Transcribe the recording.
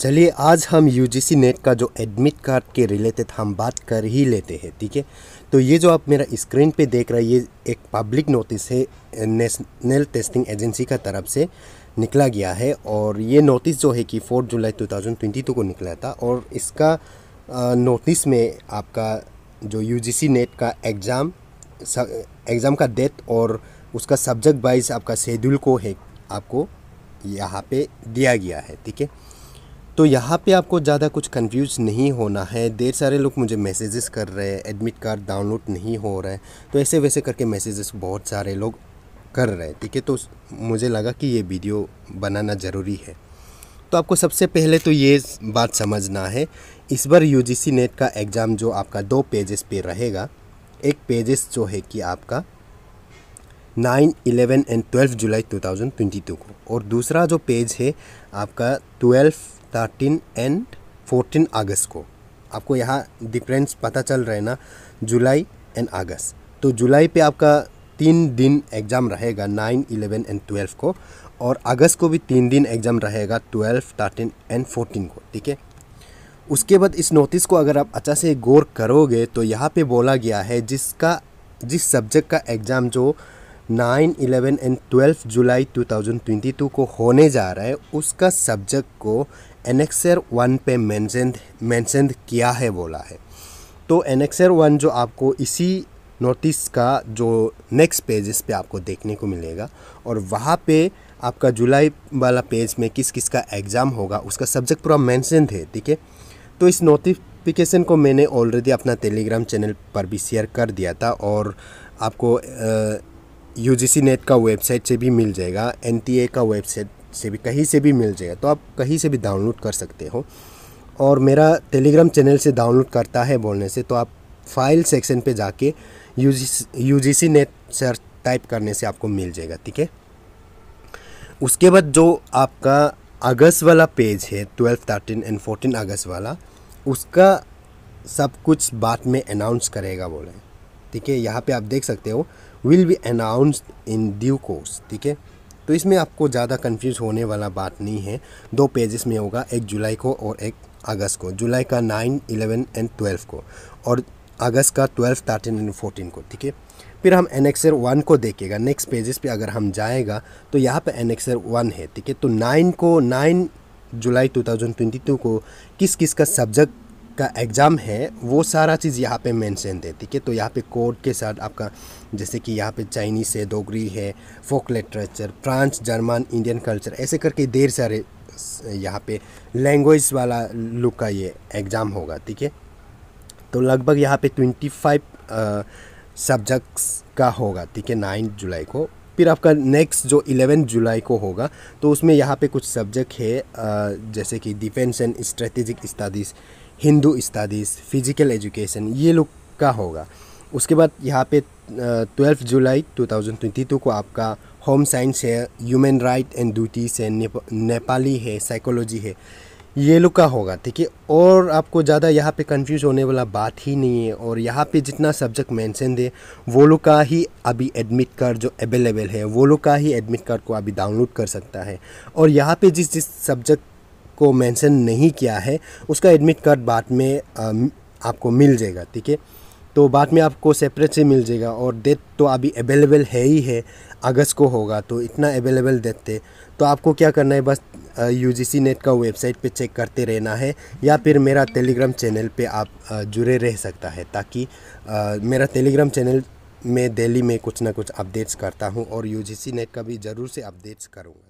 चलिए आज हम यू जी सी नेट का जो एडमिट कार्ड के रिलेटेड हम बात कर ही लेते हैं ठीक है तो ये जो आप मेरा स्क्रीन पे देख रहे हैं ये एक पब्लिक नोटिस है नेशनल टेस्टिंग एजेंसी का तरफ से निकला गया है और ये नोटिस जो है कि फोर्थ जुलाई 2022 को निकला था और इसका नोटिस में आपका जो यू जी सी नेट का एग्ज़ाम एग्ज़ाम का डेट और उसका सब्जेक्ट वाइज आपका शेड्यूल को है आपको यहाँ पर दिया गया है ठीक है तो यहाँ पे आपको ज़्यादा कुछ कंफ्यूज नहीं होना है देर सारे लोग मुझे मैसेजेस कर रहे हैं एडमिट कार्ड डाउनलोड नहीं हो रहा है तो ऐसे वैसे करके मैसेजेस बहुत सारे लोग कर रहे हैं ठीक है तो मुझे लगा कि ये वीडियो बनाना ज़रूरी है तो आपको सबसे पहले तो ये बात समझना है इस बार यू नेट का एग्ज़ाम जो आपका दो पेजेस पे रहेगा एक पेजेस जो है कि आपका नाइन इलेवन एंड ट्वेल्व जुलाई 2022 को और दूसरा जो पेज है आपका ट्वेल्व थर्टीन एंड फोर्टीन अगस्त को आपको यहाँ डिफरेंस पता चल रहा है ना जुलाई एंड अगस्त तो जुलाई पे आपका तीन दिन एग्ज़ाम रहेगा नाइन इलेवन एंड ट्वेल्व को और अगस्त को भी तीन दिन एग्ज़ाम रहेगा ट्वेल्व थर्टीन एंड फोर्टीन को ठीक है उसके बाद इस नोटिस को अगर आप अच्छा से गौर करोगे तो यहाँ पे बोला गया है जिसका जिस सब्जेक्ट का एग्ज़ाम जो नाइन इलेवन एंड ट्वेल्व जुलाई टू थाउजेंड ट्वेंटी टू को होने जा रहा है उसका सब्जेक्ट को एनेक्सर वन पे मैंसन मैंसन किया है बोला है तो एनेक्सर वन जो आपको इसी नोटिस का जो नेक्स्ट पेजेस पे आपको देखने को मिलेगा और वहाँ पे आपका जुलाई वाला पेज में किस किस का एग्ज़ाम होगा उसका सब्जेक्ट पूरा मेंशन है ठीक है तो इस नोटिफिकेशन को मैंने ऑलरेडी अपना टेलीग्राम चैनल पर भी शेयर कर दिया था और आपको यू जी सी नेट का वेबसाइट से भी मिल जाएगा एन टी ए का वेबसाइट से भी कहीं से भी मिल जाएगा तो आप कहीं से भी डाउनलोड कर सकते हो और मेरा टेलीग्राम चैनल से डाउनलोड करता है बोलने से तो आप फाइल सेक्शन पे जाके U G NET search type करने से आपको मिल जाएगा ठीक है उसके बाद जो आपका अगस्त वाला पेज है ट्वेल्व थर्टीन एंड फोर्टीन अगस्त वाला उसका सब कुछ बाद में अनाउंस करेगा बोले ठीक है यहाँ पे आप देख सकते हो will be announced in due course ठीक है तो इसमें आपको ज़्यादा कंफ्यूज होने वाला बात नहीं है दो पेजेस में होगा एक जुलाई को और एक अगस्त को जुलाई का नाइन इलेवन एंड ट्वेल्व को और अगस्त का ट्वेल्व थर्टीन एंड फोर्टीन को ठीक है फिर हम एनएक्सर वन को देखेगा नेक्स्ट पेजेस पे अगर हम जाएगा तो यहाँ पे एनएक्सर वन है ठीक है तो नाइन को नाइन जुलाई 2022 को किस किस का सब्जेक्ट आपका एग्ज़ाम है वो सारा चीज़ यहाँ पे मेंशन है ठीक है तो यहाँ पे कोड के साथ आपका जैसे कि यहाँ पे चाइनीस है डोगरी है folk literature France German Indian culture ऐसे करके देर सारे यहाँ पे लैंग्वेज वाला लुक का ये एग्ज़ाम होगा ठीक है तो लगभग यहाँ पे ट्वेंटी फाइव सब्जेक्ट्स का होगा ठीक है नाइन जुलाई को फिर आपका नेक्स्ट जो इलेवन जुलाई को होगा तो उसमें यहाँ पे कुछ सब्जेक्ट है जैसे कि defence and strategic studies Hindu studies physical education ये लोग का होगा उसके बाद यहाँ पे ट्वेल्व जुलाई 2022 को आपका होम साइंस है ह्यूमन राइट एंड ड्यूटीज़ है नेपाली है साइकोलॉजी है ये लोग का होगा ठीक है और आपको ज़्यादा यहाँ पे कंफ्यूज होने वाला बात ही नहीं है और यहाँ पे जितना सब्जेक्ट मेंशन दे वो लोग का ही अभी एडमिट कार्ड जो अवेलेबल है वो लोग का ही एडमिट कार्ड को अभी डाउनलोड कर सकता है और यहाँ पे जिस जिस सब्जेक्ट को मेंशन नहीं किया है उसका एडमिट कार्ड बाद में आपको मिल जाएगा ठीक है तो बाद में आपको सेपरेट से मिल जाएगा और डेट तो अभी अवेलेबल है ही है अगस्त को होगा तो इतना अवेलेबल डेट थे तो आपको क्या करना है बस यू जी सी नेट का वेबसाइट पे चेक करते रहना है या फिर मेरा टेलीग्राम चैनल पे आप जुड़े रह सकता है ताकि मेरा टेलीग्राम चैनल में डेली में कुछ ना कुछ अपडेट्स करता हूँ और यू जी सी नेट का भी ज़रूर से अपडेट्स करूँगा